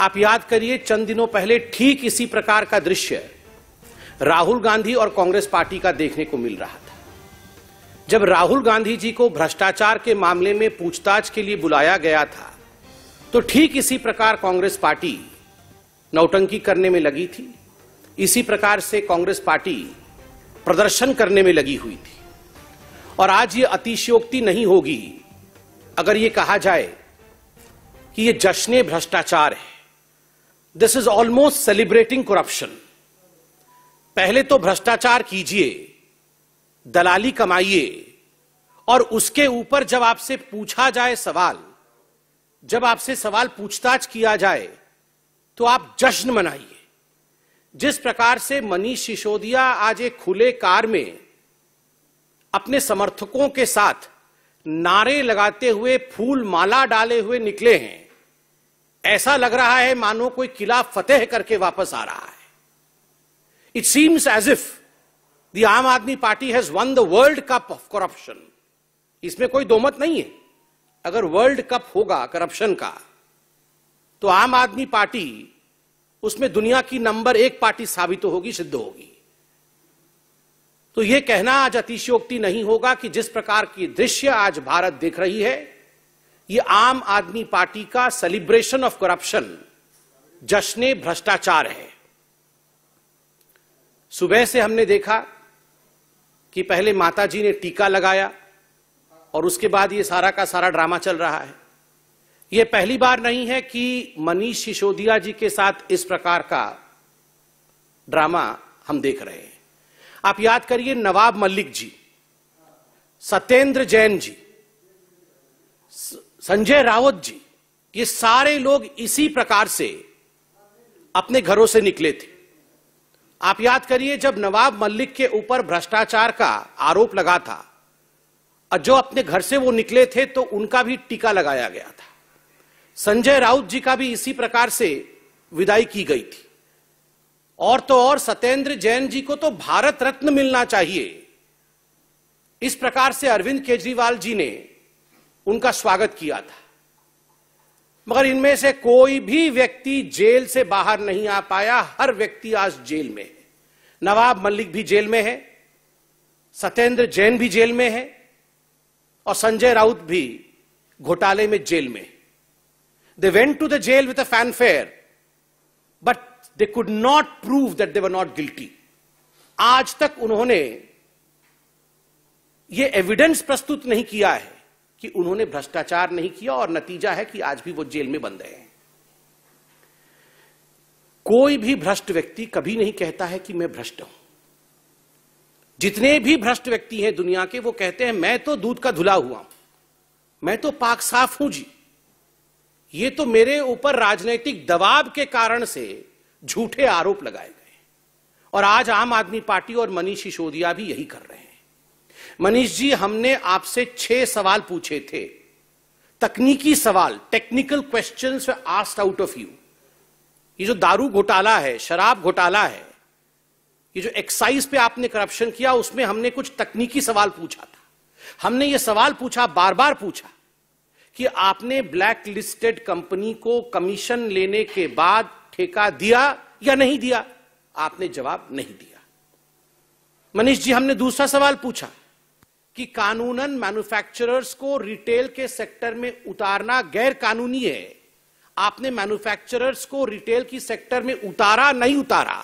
आप याद करिए चंद दिनों पहले ठीक इसी प्रकार का दृश्य राहुल गांधी और कांग्रेस पार्टी का देखने को मिल रहा था जब राहुल गांधी जी को भ्रष्टाचार के मामले में पूछताछ के लिए बुलाया गया था तो ठीक इसी प्रकार कांग्रेस पार्टी नौटंकी करने में लगी थी इसी प्रकार से कांग्रेस पार्टी प्रदर्शन करने में लगी हुई थी और आज ये अतिशयोक्ति नहीं होगी अगर ये कहा जाए कि ये जश्ने भ्रष्टाचार है this is almost celebrating corruption पहले तो भ्रष्टाचार कीजिए दलाली कमाइए और उसके ऊपर जब आपसे पूछा जाए सवाल जब आपसे सवाल पूछताछ किया जाए तो आप जश्न मनाइए जिस प्रकार से मनीष सिसोदिया आज एक खुले कार में अपने समर्थकों के साथ नारे लगाते हुए फूल माला डाले हुए निकले हैं ऐसा लग रहा है मानो कोई किला फतेह करके वापस आ रहा है it seems as if the Aam Aadmi party has won the world cup of corruption इसमें कोई दोमत नहीं है अगर वर्ल्ड कप होगा करप्शन का तो आम आदमी पार्टी उसमें दुनिया की नंबर एक पार्टी साबित तो होगी सिद्ध होगी तो यह कहना आज अतिशयोक्ति नहीं होगा कि जिस प्रकार की दृश्य आज भारत देख रही है ये आम आदमी पार्टी का सेलिब्रेशन ऑफ करप्शन जश्न भ्रष्टाचार है सुबह से हमने देखा कि पहले माताजी ने टीका लगाया और उसके बाद ये सारा का सारा ड्रामा चल रहा है ये पहली बार नहीं है कि मनीष सिसोदिया जी के साथ इस प्रकार का ड्रामा हम देख रहे हैं आप याद करिए नवाब मलिक जी सत्येंद्र जैन जी संजय रावत जी ये सारे लोग इसी प्रकार से अपने घरों से निकले थे आप याद करिए जब नवाब मलिक के ऊपर भ्रष्टाचार का आरोप लगा था और जो अपने घर से वो निकले थे तो उनका भी टीका लगाया गया था संजय राउत जी का भी इसी प्रकार से विदाई की गई थी और तो और सत्येंद्र जैन जी को तो भारत रत्न मिलना चाहिए इस प्रकार से अरविंद केजरीवाल जी ने उनका स्वागत किया था मगर इनमें से कोई भी व्यक्ति जेल से बाहर नहीं आ पाया हर व्यक्ति आज जेल में है नवाब मलिक भी जेल में है सत्येंद्र जैन भी जेल में है और संजय राउत भी घोटाले में जेल में they went to the jail with a fanfare but they could not prove that they were not guilty आज तक उन्होंने ये एविडेंस प्रस्तुत नहीं किया है कि उन्होंने भ्रष्टाचार नहीं किया और नतीजा है कि आज भी वो जेल में बंद हैं कोई भी भ्रष्ट व्यक्ति कभी नहीं कहता है कि मैं भ्रष्ट हूं जितने भी भ्रष्ट व्यक्ति हैं दुनिया के वो कहते हैं मैं तो दूध का धुला हुआ हूं मैं तो पाक साफ हूं जी ये तो मेरे ऊपर राजनीतिक दबाव के कारण से झूठे आरोप लगाए गए और आज आम आदमी पार्टी और मनीष सिसोदिया भी यही कर रहे हैं मनीष जी हमने आपसे छह सवाल पूछे थे तकनीकी सवाल technical question asked out of you ये जो दारू घोटाला है शराब घोटाला है ये जो एक्साइज पे आपने करप्शन किया उसमें हमने कुछ तकनीकी सवाल पूछा था हमने ये सवाल पूछा बार बार पूछा कि आपने ब्लैक लिस्टेड कंपनी को कमीशन लेने के बाद ठेका दिया या नहीं दिया आपने जवाब नहीं दिया मनीष जी हमने दूसरा सवाल पूछा कि कानूनन मैन्युफैक्चरर्स को रिटेल के सेक्टर में उतारना गैर कानूनी है आपने मैन्युफैक्चरर्स को रिटेल की सेक्टर में उतारा नहीं उतारा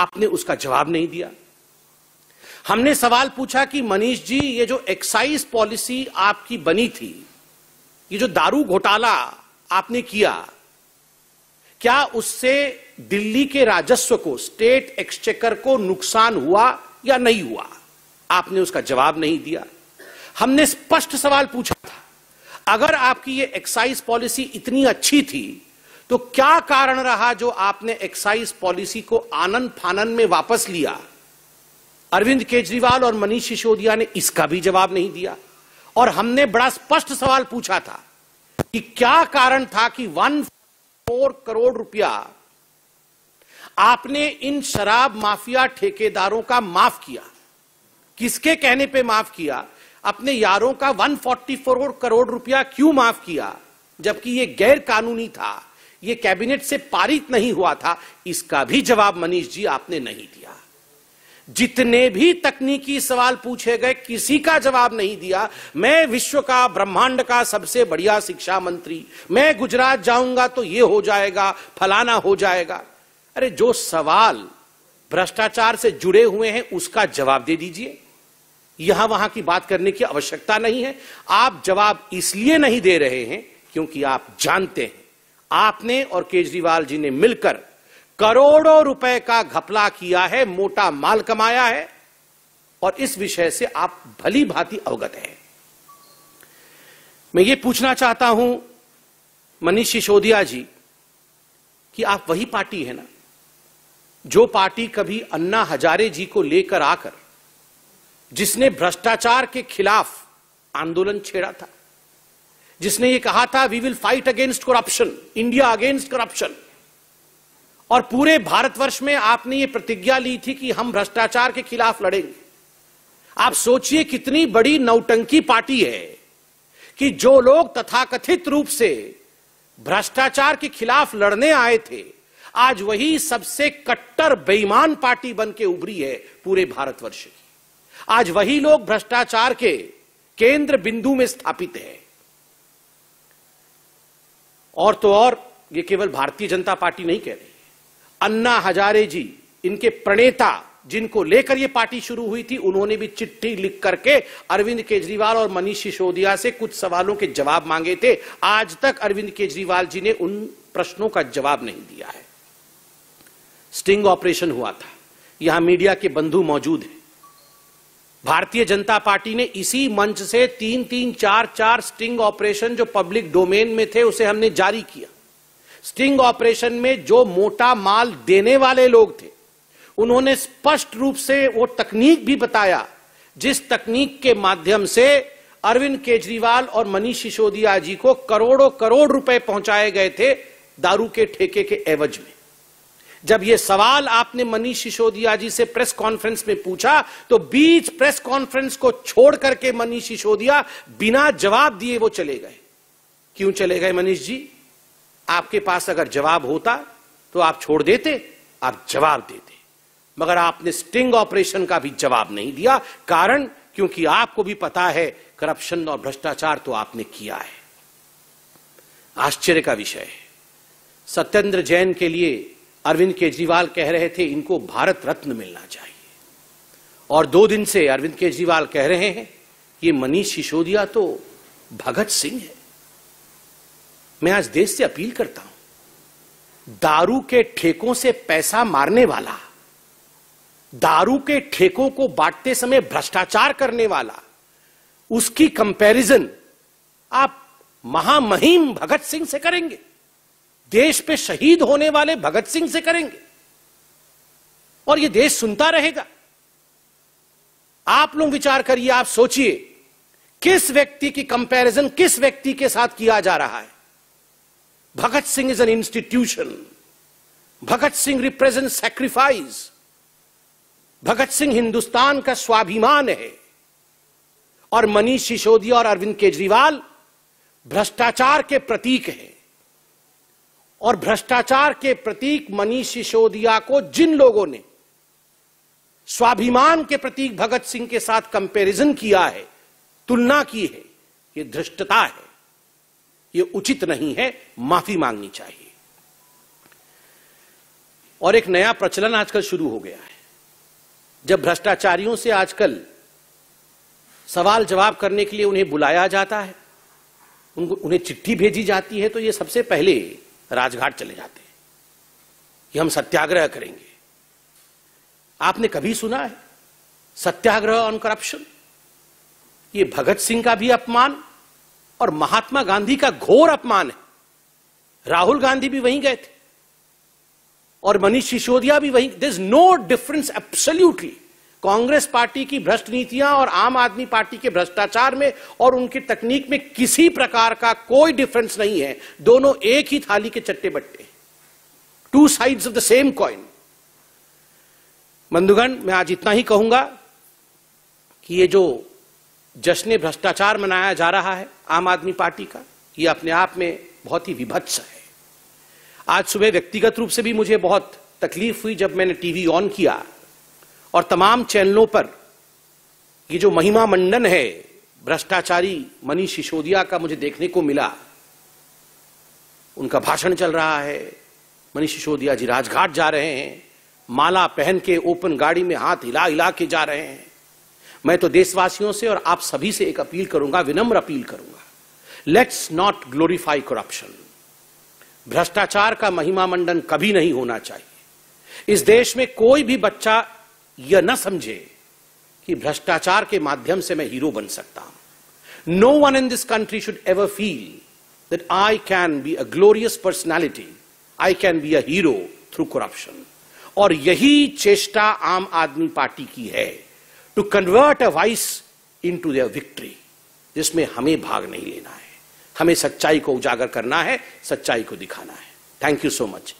आपने उसका जवाब नहीं दिया हमने सवाल पूछा कि मनीष जी ये जो एक्साइज पॉलिसी आपकी बनी थी ये जो दारू घोटाला आपने किया क्या उससे दिल्ली के राजस्व को स्टेट एक्सचेकर को नुकसान हुआ या नहीं हुआ आपने उसका जवाब नहीं दिया हमने स्पष्ट सवाल पूछा था अगर आपकी ये एक्साइज पॉलिसी इतनी अच्छी थी तो क्या कारण रहा जो आपने एक्साइज पॉलिसी को आनंद फानन में वापस लिया अरविंद केजरीवाल और मनीष सिसोदिया ने इसका भी जवाब नहीं दिया और हमने बड़ा स्पष्ट सवाल पूछा था कि क्या कारण था कि वन फोर करोड़ रुपया आपने इन शराब माफिया ठेकेदारों का माफ किया किसके कहने पे माफ किया अपने यारों का 144 करोड़ रुपया क्यों माफ किया जबकि ये गैर कानूनी था ये कैबिनेट से पारित नहीं हुआ था इसका भी जवाब मनीष जी आपने नहीं दिया जितने भी तकनीकी सवाल पूछे गए किसी का जवाब नहीं दिया मैं विश्व का ब्रह्मांड का सबसे बढ़िया शिक्षा मंत्री मैं गुजरात जाऊंगा तो ये हो जाएगा फलाना हो जाएगा अरे जो सवाल भ्रष्टाचार से जुड़े हुए हैं उसका जवाब दे दीजिए यहां वहां की बात करने की आवश्यकता नहीं है आप जवाब इसलिए नहीं दे रहे हैं क्योंकि आप जानते हैं आपने और केजरीवाल जी ने मिलकर करोड़ों रुपए का घपला किया है मोटा माल कमाया है और इस विषय से आप भली भांति अवगत हैं मैं ये पूछना चाहता हूं मनीष सिसोदिया जी कि आप वही पार्टी है ना जो पार्टी कभी अन्ना हजारे जी को लेकर आकर जिसने भ्रष्टाचार के खिलाफ आंदोलन छेड़ा था जिसने ये कहा था we will fight against corruption India against corruption और पूरे भारतवर्ष में आपने ये प्रतिज्ञा ली थी कि हम भ्रष्टाचार के खिलाफ लड़ेंगे आप सोचिए कितनी बड़ी नौटंकी पार्टी है कि जो लोग तथाकथित रूप से भ्रष्टाचार के खिलाफ लड़ने आए थे आज वही सबसे कट्टर बेईमान पार्टी बन के उभरी है पूरे भारतवर्ष की आज वही लोग भ्रष्टाचार के केंद्र बिंदु में स्थापित है और तो और ये केवल भारतीय जनता पार्टी नहीं कह रही अन्ना हजारे जी इनके प्रणेता जिनको लेकर यह पार्टी शुरू हुई थी उन्होंने भी चिट्ठी लिख करके अरविंद केजरीवाल और मनीष सिसोदिया से कुछ सवालों के जवाब मांगे थे आज तक अरविंद केजरीवाल जी ने उन प्रश्नों का जवाब नहीं दिया है स्टिंग ऑपरेशन हुआ था यहां मीडिया के बंधु मौजूद हैं भारतीय जनता पार्टी ने इसी मंच से तीन तीन चार चार स्टिंग ऑपरेशन जो पब्लिक डोमेन में थे उसे हमने जारी किया स्टिंग ऑपरेशन में जो मोटा माल देने वाले लोग थे उन्होंने स्पष्ट रूप से वो तकनीक भी बताया जिस तकनीक के माध्यम से अरविंद केजरीवाल और मनीष सिसोदिया जी को करोड़ों करोड़ रुपए पहुंचाए गए थे दारू के ठेके के एवज में जब यह सवाल आपने मनीष सिसोदिया जी से प्रेस कॉन्फ्रेंस में पूछा तो बीच प्रेस कॉन्फ्रेंस को छोड़ करके मनीष सिसोदिया बिना जवाब दिए वो चले गए क्यों चले गए मनीष जी आपके पास अगर जवाब होता तो आप छोड़ देते आप जवाब देते मगर आपने स्टिंग ऑपरेशन का भी जवाब नहीं दिया कारण क्योंकि आपको भी पता है करप्शन और भ्रष्टाचार तो आपने किया है आश्चर्य का विषय है सत्येंद्र जैन के लिए अरविंद केजरीवाल कह रहे थे इनको भारत रत्न मिलना चाहिए और दो दिन से अरविंद केजरीवाल कह रहे हैं कि मनीष सिसोदिया तो भगत सिंह है मैं आज देश से अपील करता हूं दारू के ठेकों से पैसा मारने वाला दारू के ठेकों को बांटते समय भ्रष्टाचार करने वाला उसकी कंपैरिजन आप महामहिम भगत सिंह से करेंगे देश पे शहीद होने वाले भगत सिंह से करेंगे और ये देश सुनता रहेगा आप लोग विचार करिए आप सोचिए किस व्यक्ति की कंपैरिजन किस व्यक्ति के साथ किया जा रहा है Bhagat Singh is an institution Bhagat Singh represent sacrifice Bhagat Singh Hindustan का स्वाभिमान है और मनीष सिसोदिया और अरविंद केजरीवाल भ्रष्टाचार के प्रतीक हैं और भ्रष्टाचार के प्रतीक मनीष सिसोदिया को जिन लोगों ने स्वाभिमान के प्रतीक भगत सिंह के साथ कंपैरिजन किया है तुलना की है ये धृष्टता है ये उचित नहीं है माफी मांगनी चाहिए और एक नया प्रचलन आजकल शुरू हो गया है जब भ्रष्टाचारियों से आजकल सवाल जवाब करने के लिए उन्हें बुलाया जाता है उनको उन्हें चिट्ठी भेजी जाती है तो ये सबसे पहले राजघाट चले जाते हैं कि हम सत्याग्रह करेंगे आपने कभी सुना है सत्याग्रह ऑन करप्शन ये भगत सिंह का भी अपमान और महात्मा गांधी का घोर अपमान है राहुल गांधी भी वहीं गए थे और मनीष सिसोदिया भी वहीं there is no difference absolutely Congress party की भ्रष्ट नीतियां और आम आदमी पार्टी के भ्रष्टाचार में और उनकी तकनीक में किसी प्रकार का कोई डिफरेंस नहीं है दोनों एक ही थाली के चट्टे बट्टे two sides of the same coin बंधुगण मैं आज इतना ही कहूंगा कि ये जो जश्न भ्रष्टाचार मनाया जा रहा है आम आदमी पार्टी का ये अपने आप में बहुत ही विभत्स है आज सुबह व्यक्तिगत रूप से भी मुझे बहुत तकलीफ हुई जब मैंने टीवी ऑन किया और तमाम चैनलों पर ये जो महिमा मंडन है भ्रष्टाचारी मनीष सिसोदिया का मुझे देखने को मिला उनका भाषण चल रहा है मनीष सिसोदिया जी राजघाट जा रहे हैं माला पहन के ओपन गाड़ी में हाथ हिला हिला के जा रहे हैं मैं तो देशवासियों से और आप सभी से एक अपील करूंगा विनम्र अपील करूंगा लेट्स नॉट ग्लोरीफाई करप्शन भ्रष्टाचार का महिमा मंडन कभी नहीं होना चाहिए इस देश में कोई भी बच्चा यह न समझे कि भ्रष्टाचार के माध्यम से मैं हीरो बन सकता हूं no one in this country should ever feel that I can be a glorious personality I can be a hero through corruption और यही चेष्टा आम आदमी पार्टी की है to convert a vice into their victory जिसमें हमें भाग नहीं लेना है हमें सच्चाई को उजागर करना है सच्चाई को दिखाना है थैंक यू सो मच